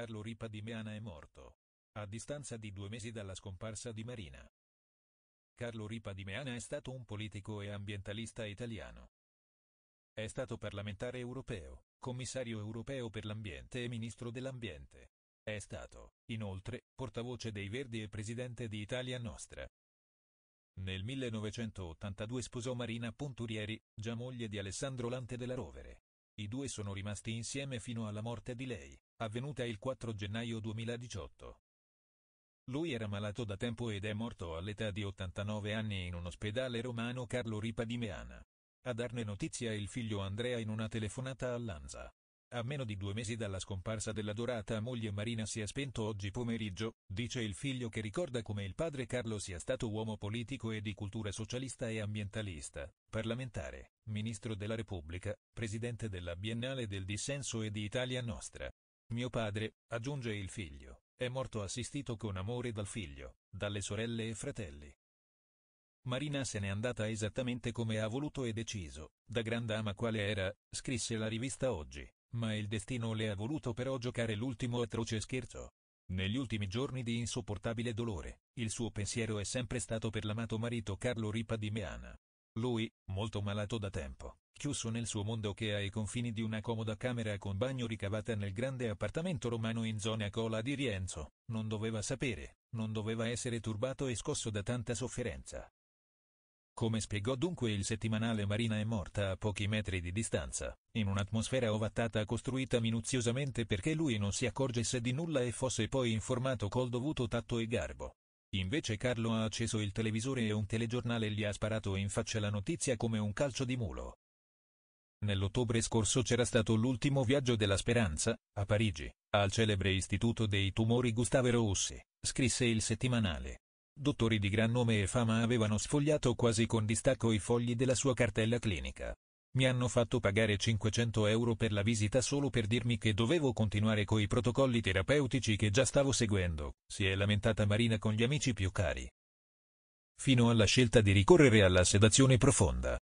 Carlo Ripa di Meana è morto. A distanza di due mesi dalla scomparsa di Marina. Carlo Ripa di Meana è stato un politico e ambientalista italiano. È stato parlamentare europeo, commissario europeo per l'ambiente e ministro dell'ambiente. È stato, inoltre, portavoce dei Verdi e presidente di Italia Nostra. Nel 1982 sposò Marina Ponturieri, già moglie di Alessandro Lante della Rovere. I due sono rimasti insieme fino alla morte di lei avvenuta il 4 gennaio 2018. Lui era malato da tempo ed è morto all'età di 89 anni in un ospedale romano Carlo Ripa di Meana. A darne notizia il figlio Andrea in una telefonata all'Anza. A meno di due mesi dalla scomparsa della dorata moglie Marina si è spento oggi pomeriggio, dice il figlio che ricorda come il padre Carlo sia stato uomo politico e di cultura socialista e ambientalista, parlamentare, ministro della Repubblica, presidente della Biennale del Dissenso e di Italia Nostra. Mio padre, aggiunge il figlio, è morto assistito con amore dal figlio, dalle sorelle e fratelli. Marina se n'è andata esattamente come ha voluto e deciso, da gran dama quale era, scrisse la rivista oggi, ma il destino le ha voluto però giocare l'ultimo atroce scherzo. Negli ultimi giorni di insopportabile dolore, il suo pensiero è sempre stato per l'amato marito Carlo Ripa di Meana, lui, molto malato da tempo, chiuso nel suo mondo che ha i confini di una comoda camera con bagno ricavata nel grande appartamento romano in zona Cola di Rienzo, non doveva sapere, non doveva essere turbato e scosso da tanta sofferenza. Come spiegò dunque il settimanale Marina è morta a pochi metri di distanza, in un'atmosfera ovattata costruita minuziosamente perché lui non si accorgesse di nulla e fosse poi informato col dovuto tatto e garbo. Invece Carlo ha acceso il televisore e un telegiornale gli ha sparato in faccia la notizia come un calcio di mulo. Nell'ottobre scorso c'era stato l'ultimo viaggio della speranza, a Parigi, al celebre Istituto dei Tumori Gustave Rossi, scrisse il settimanale. Dottori di gran nome e fama avevano sfogliato quasi con distacco i fogli della sua cartella clinica, mi hanno fatto pagare 500 euro per la visita solo per dirmi che dovevo continuare coi protocolli terapeutici che già stavo seguendo, si è lamentata Marina con gli amici più cari. Fino alla scelta di ricorrere alla sedazione profonda.